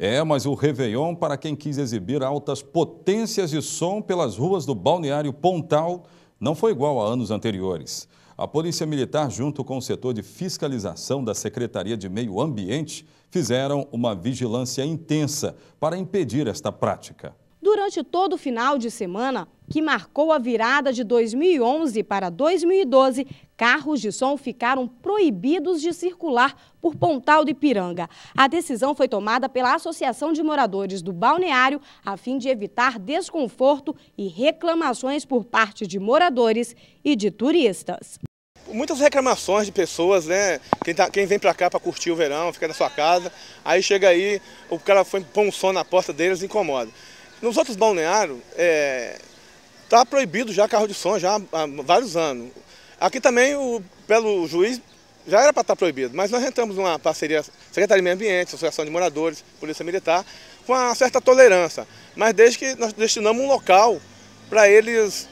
É, mas o Réveillon para quem quis exibir altas potências de som pelas ruas do balneário Pontal não foi igual a anos anteriores. A Polícia Militar, junto com o setor de fiscalização da Secretaria de Meio Ambiente, fizeram uma vigilância intensa para impedir esta prática. Durante todo o final de semana, que marcou a virada de 2011 para 2012, carros de som ficaram proibidos de circular por Pontal do Ipiranga. A decisão foi tomada pela Associação de Moradores do Balneário a fim de evitar desconforto e reclamações por parte de moradores e de turistas. Muitas reclamações de pessoas, né? Quem, tá, quem vem pra cá pra curtir o verão, fica na sua casa, aí chega aí, o cara foi, pôr um som na porta deles e incomoda. Nos outros balneários, está é, tá proibido já carro de som já há vários anos. Aqui também, o, pelo juiz, já era para estar tá proibido, mas nós entramos numa parceria, Secretaria de Meio Ambiente, Associação de Moradores, Polícia Militar, com uma certa tolerância, mas desde que nós destinamos um local para eles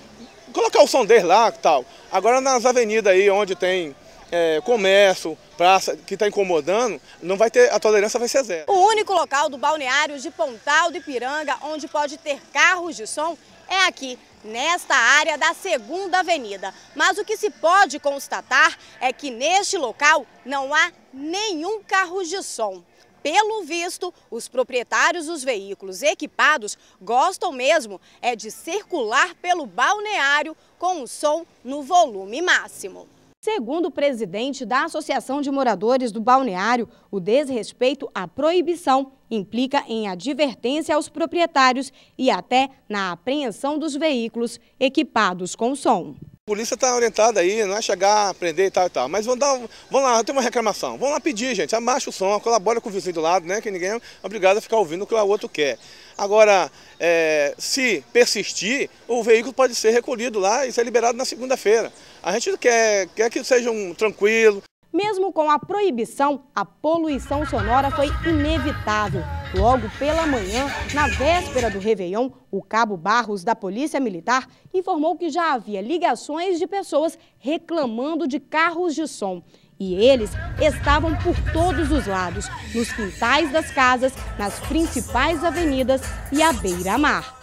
colocar o som deles lá e tal. Agora nas avenidas aí, onde tem é, comércio, praça que está incomodando, não vai ter, a tolerância vai ser zero. O único local do balneário de Pontal do Ipiranga onde pode ter carros de som é aqui, nesta área da Segunda Avenida. Mas o que se pode constatar é que neste local não há nenhum carro de som. Pelo visto, os proprietários dos veículos equipados gostam mesmo é de circular pelo balneário com o som no volume máximo. Segundo o presidente da Associação de Moradores do Balneário, o desrespeito à proibição implica em advertência aos proprietários e até na apreensão dos veículos equipados com som. A polícia está orientada aí, não é chegar, prender e tal e tal. Mas vão dar, vão lá, tem uma reclamação. Vão lá pedir, gente, abaixa o som, colabora com o vizinho do lado, né? Que ninguém é obrigado a ficar ouvindo o que o outro quer. Agora, é, se persistir, o veículo pode ser recolhido lá e ser liberado na segunda-feira. A gente quer, quer que seja um tranquilo. Mesmo com a proibição, a poluição sonora foi inevitável. Logo pela manhã, na véspera do Réveillon, o cabo Barros da Polícia Militar informou que já havia ligações de pessoas reclamando de carros de som. E eles estavam por todos os lados, nos quintais das casas, nas principais avenidas e à beira-mar.